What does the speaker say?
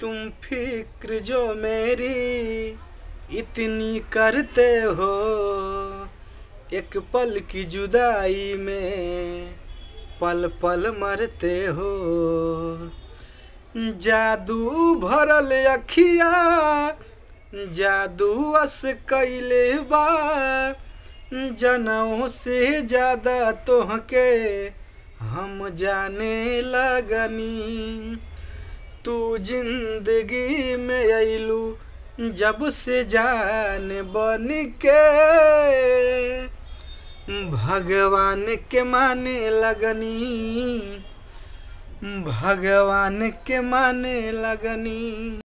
तुम फिक्र जो मेरी इतनी करते हो एक पल की जुदाई में पल पल मरते हो जादू भरल अखिया जादू अस कैले बा जनऊ से ज्यादा तोहके हम जाने लगनी तू जिंदगी में अलू जब से जान बन के भगवान के माने लगनी भगवान के माने लगनी